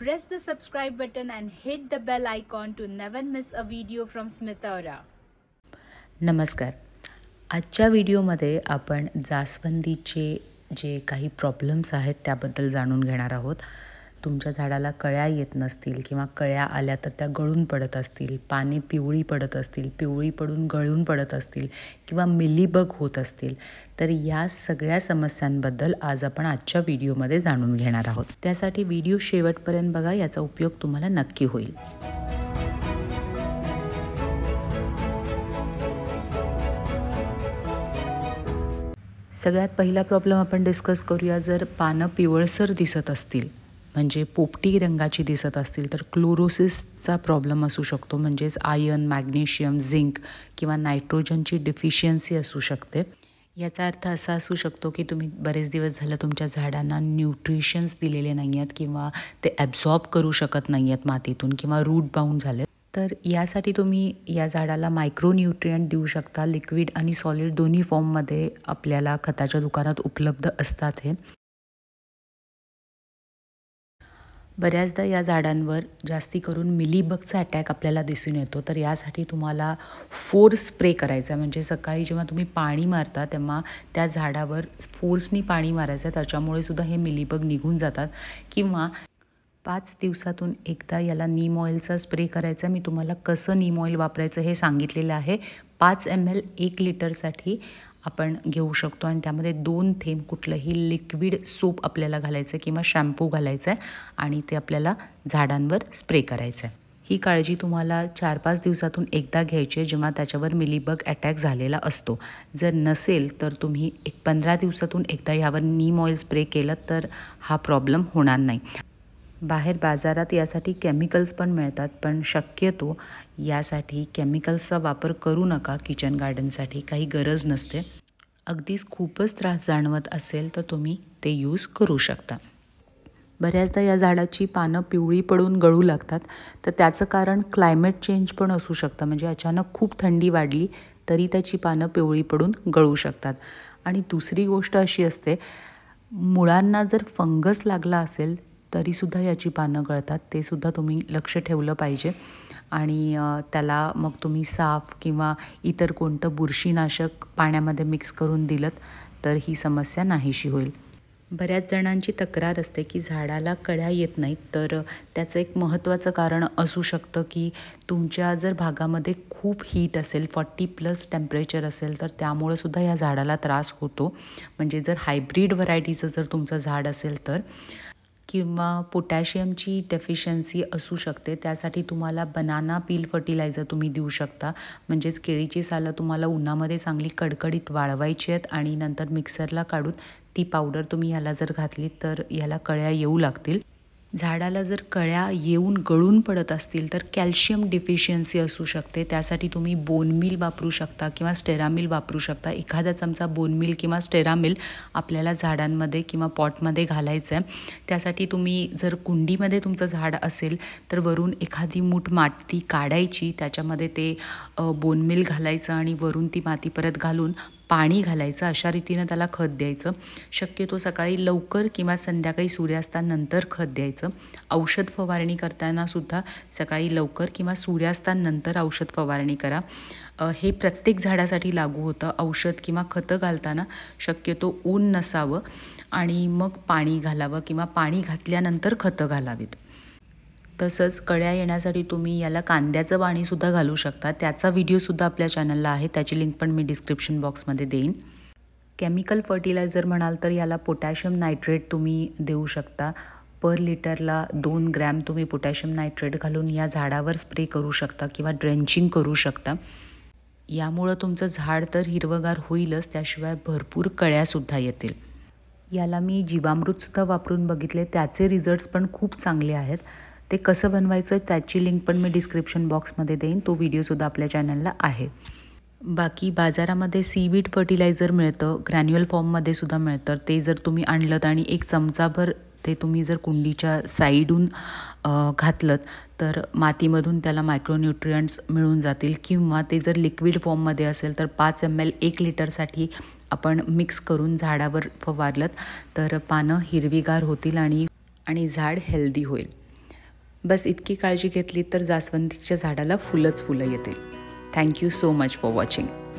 press the subscribe button and hit the bell icon to never miss a video from Smitaura. नमस्कार आजच्या व्हिडिओमध्ये आपण जास्वंदीचे जे काही प्रॉब्लेम्स आहेत त्याबद्दल जाणून घेणार आहोत तुमच्या झाडाला कळ्या येत नसतील किंवा कळ्या आल्या तर त्या गळून पडत असतील पाने पिवळी पडत असतील पिवळी पडून गळून पडत असतील किंवा मिलीबग होत असतील तर या सगळ्या समस्यांबद्दल आज आपण आजच्या व्हिडिओमध्ये जाणून घेणार आहोत त्यासाठी व्हिडिओ शेवटपर्यंत बघा याचा उपयोग तुम्हाला नक्की होईल सगळ्यात पहिला प्रॉब्लेम आपण डिस्कस करूया जर पानं पिवळसर दिसत असतील म्हणजे पोपटी रंगाची दिसत असतील तर क्लोरोसिसचा प्रॉब्लेम असू शकतो म्हणजेच आयर्न मॅग्नेशियम झिंक किंवा नायट्रोजनची डिफिशियन्सी असू शकते याचा अर्थ असा असू शकतो की तुम्ही बरेच दिवस झालं तुमच्या झाडांना न्यूट्रिशन्स दिलेले नाही आहेत किंवा ते ॲब्झॉर्ब करू शकत नाही आहेत मातीतून किंवा रूट बाउंड झाले तर यासाठी तुम्ही या झाडाला मायक्रोन्यूट्रियंट देऊ शकता लिक्विड आणि सॉलिड दोन्ही फॉर्ममध्ये आपल्याला खताच्या दुकानात उपलब्ध असतात हे बऱ्याचदा या झाडांवर जास्ती करून मिलीबगचा अटॅक आपल्याला दिसून येतो तर यासाठी तुम्हाला फोर स्प्रे करायचा आहे म्हणजे सकाळी जेव्हा तुम्ही पाणी मारता तेव्हा त्या झाडावर फोर्सनी पाणी मारायचं आहे त्याच्यामुळे सुद्धा हे मिलीबग निघून जातात किंवा पाच दिवसातून एकदा याला नीम ऑइलचा स्प्रे करायचा मी तुम्हाला कसं नीम ऑइल वापरायचं हे सांगितलेलं आहे पाच एम एल एक लिटरसाठी आपण घेऊ शकतो आणि त्यामध्ये दोन थेंब कुठलंही लिक्विड सोप आपल्याला घालायचं आहे किंवा शॅम्पू घालायचा आहे आणि ते आपल्याला झाडांवर स्प्रे करायचं आहे ही काळजी तुम्हाला चार पाच दिवसातून एकदा घ्यायची आहे जेव्हा त्याच्यावर मिलीबग अटॅक झालेला असतो जर नसेल तर तुम्ही एक पंधरा दिवसातून एकदा यावर नीम ऑइल स्प्रे केलं तर हा प्रॉब्लेम होणार नाही बाहेर बाजारात यासाठी केमिकल्स पण मिळतात पण शक्यतो यासाठी केमिकल्सचा वापर करू नका किचन गार्डनसाठी काही गरज नसते अगदीच खूपच त्रास जाणवत असेल तर तुम्ही ते यूज करू शकता बऱ्याचदा या झाडाची पानं पिवळी पडून गळू लागतात तर त्याचं कारण क्लायमेट चेंज पण असू शकतं म्हणजे अचानक खूप थंडी वाढली तरी त्याची पानं पिवळी पडून गळू शकतात आणि दुसरी गोष्ट अशी असते मुळांना जर फंगस लागला असेल तरीसुद्धा याची पानं गळतात ते सुद्धा तुम्ही लक्ष ठेवलं पाहिजे आणि त्याला मग तुम्ही साफ किंवा इतर कोणतं बुरशीनाशक पाण्यामध्ये मिक्स करून दिलं तर ही समस्या नाहीशी होईल बऱ्याच जणांची तक्रार असते की झाडाला कळ्या येत नाहीत तर त्याचं एक महत्त्वाचं कारण असू शकतं की तुमच्या जर भागामध्ये खूप हीट असेल फॉर्टी प्लस टेम्परेचर असेल तर त्यामुळं सुद्धा या झाडाला त्रास होतो म्हणजे जर हायब्रीड व्हरायटीचं जर तुमचं झाड असेल तर किंवा पोटॅशियमची डेफिशियन्सी असू शकते त्यासाठी तुम्हाला बनाना पील फर्टिलायझर तुम्ही देऊ शकता म्हणजेच केळीची सालं तुम्हाला उन्हामध्ये चांगली कडकडीत वाळवायची आहेत आणि नंतर मिक्सरला काढून ती पावडर तुम्ही ह्याला जर घातली तर ह्याला कळ्या येऊ लागतील झाडाला जर कळ्या येऊन गळून पडत असतील तर कॅल्शियम डिफिशियन्सी असू शकते त्यासाठी तुम्ही बोनमिल वापरू शकता किंवा स्टेरामिल वापरू शकता एखादा चमचा बोनमिल किंवा स्टेरामिल आपल्याला झाडांमध्ये किंवा पॉटमध्ये घालायचं आहे त्यासाठी तुम्ही जर कुंडीमध्ये तुमचं झाड असेल तर वरून एखादी मूठ माती काढायची त्याच्यामध्ये ते बोनमिल घालायचं आणि वरून ती माती परत घालून पाणी घालायचं अशा रीतीनं त्याला खत द्यायचं शक्यतो सकाळी लवकर किंवा संध्याकाळी सूर्यास्तानंतर खत द्यायचं औषध फवारणी करतानासुद्धा सकाळी लवकर किंवा सूर्यास्तानंतर औषध फवारणी करा हे प्रत्येक झाडासाठी लागू होतं औषध किंवा खतं घालताना शक्यतो ऊन नसावं आणि मग पाणी घालावं किंवा पाणी घातल्यानंतर खतं घालावीत तसंच कळ्या येण्यासाठी तुम्ही याला कांद्याचं पाणीसुद्धा घालू शकता त्याचा व्हिडिओसुद्धा आपल्या चॅनलला आहे त्याची लिंक पण मी डिस्क्रिप्शन बॉक्समध्ये देईन केमिकल फर्टिलायझर म्हणाल तर याला पोटॅशियम नायट्रेट तुम्ही देऊ शकता पर लिटरला दोन ग्रॅम तुम्ही पोटॅशियम नायट्रेट घालून या झाडावर स्प्रे करू शकता किंवा ड्रेंचिंग करू शकता यामुळं तुमचं झाड तर हिरवगार होईलच त्याशिवाय भरपूर कळ्यासुद्धा येतील याला मी जीवामृतसुद्धा वापरून बघितले त्याचे रिझल्ट्स पण खूप चांगले आहेत ते कसं बनवायचं त्याची लिंक पण मी डिस्क्रिप्शन बॉक्समध्ये देईन तो व्हिडिओसुद्धा आपल्या चॅनलला आहे बाकी बाजारामध्ये सी सीवीड फर्टिलायझर मिळतं ग्रॅन्युअल फॉर्ममध्ये सुद्धा मिळतं ते जर तुम्ही आणलं आणि एक चमचाभर ते तुम्ही जर कुंडीच्या साईडून घातलं तर मातीमधून त्याला मायक्रोन्युट्रियंट्स मिळून जातील किंवा ते जर लिक्विड फॉर्ममध्ये असेल तर पाच एम एल एक लिटरसाठी आपण मिक्स करून झाडावर फवारलं तर पानं हिरवीगार होतील आणि आणि झाड हेल्दी होईल बस इतकी काळजी घेतली तर जास्वंदीच्या झाडाला फुलंच फुलं येते thank you so much for watching